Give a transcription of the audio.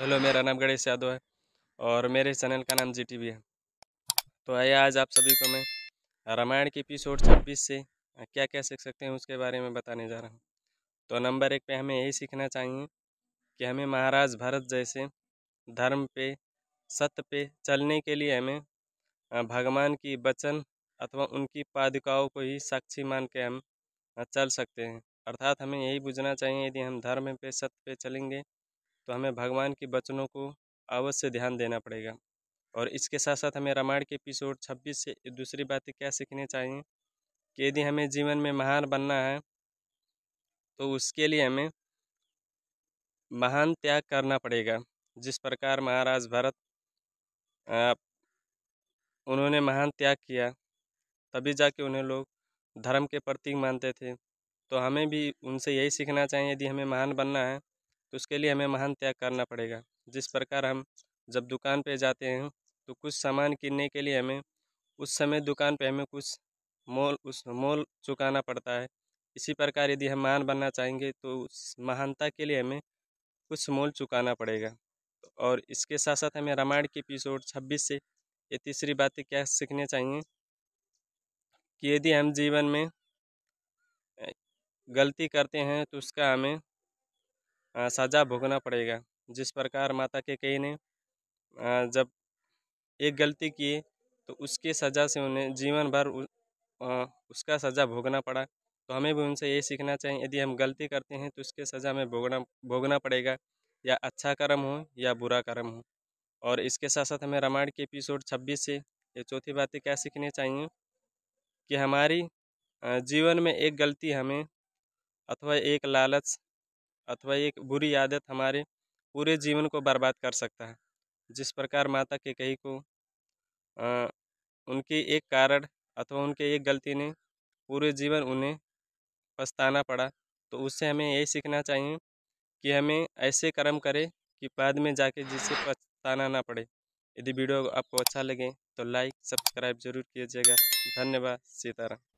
hello मेरा नाम गणेश यादव है और मेरे चैनल का नाम जी टी है तो आइए आज आप सभी को मैं रामायण के एपिसोड छब्बीस से क्या क्या सीख सकते हैं उसके बारे में बताने जा रहा हूँ तो नंबर एक पे हमें यही सीखना चाहिए कि हमें महाराज भरत जैसे धर्म पे सत्य पे चलने के लिए हमें भगवान की वचन अथवा उनकी पादुकाओं को ही साक्षी मान के हम चल सकते हैं अर्थात हमें यही बुझना चाहिए यदि हम धर्म पे सत्य पे चलेंगे तो हमें भगवान के वचनों को अवश्य ध्यान देना पड़ेगा और इसके साथ साथ हमें रामायण के एपिसोड छब्बीस से दूसरी बातें क्या सीखनी चाहिए कि यदि हमें जीवन में महान बनना है तो उसके लिए हमें महान त्याग करना पड़ेगा जिस प्रकार महाराज भरत उन्होंने महान त्याग किया तभी जाके उन्हें लोग धर्म के प्रतीक मानते थे तो हमें भी उनसे यही सीखना चाहिए यदि हमें महान बनना है तो उसके लिए हमें महान त्याग करना पड़ेगा जिस प्रकार हम जब दुकान पर जाते हैं तो कुछ सामान किनने के लिए हमें उस समय दुकान पर हमें कुछ मोल उस मोल चुकाना पड़ता है इसी प्रकार यदि हम महान बनना चाहेंगे तो उस महानता के लिए हमें कुछ मोल चुकाना पड़ेगा और इसके साथ साथ हमें रामायण की एपिसोड छब्बीस से ये तीसरी बातें क्या सीखने चाहिए कि यदि हम जीवन में गलती करते हैं तो उसका हमें सजा भोगना पड़ेगा जिस प्रकार माता के कई ने जब एक गलती किए तो उसके सज़ा से उन्हें जीवन भर उसका सज़ा भोगना पड़ा तो हमें भी उनसे ये सीखना चाहिए यदि हम गलती करते हैं तो उसके सज़ा हमें भोगना भोगना पड़ेगा या अच्छा कर्म हो या बुरा कर्म हो और इसके साथ साथ हमें रामायण के एपिसोड छब्बीस से ये चौथी बातें क्या सीखनी चाहिए कि हमारी जीवन में एक गलती हमें अथवा एक लालच अथवा एक बुरी आदत हमारे पूरे जीवन को बर्बाद कर सकता है जिस प्रकार माता के कही को आ, उनके एक कारण अथवा उनके एक गलती ने पूरे जीवन उन्हें पछताना पड़ा तो उससे हमें यही सीखना चाहिए कि हमें ऐसे कर्म करें कि बाद में जाके जिससे पछताना ना पड़े यदि वीडियो आपको अच्छा लगे तो लाइक सब्सक्राइब जरूर कीजिएगा धन्यवाद सीताराम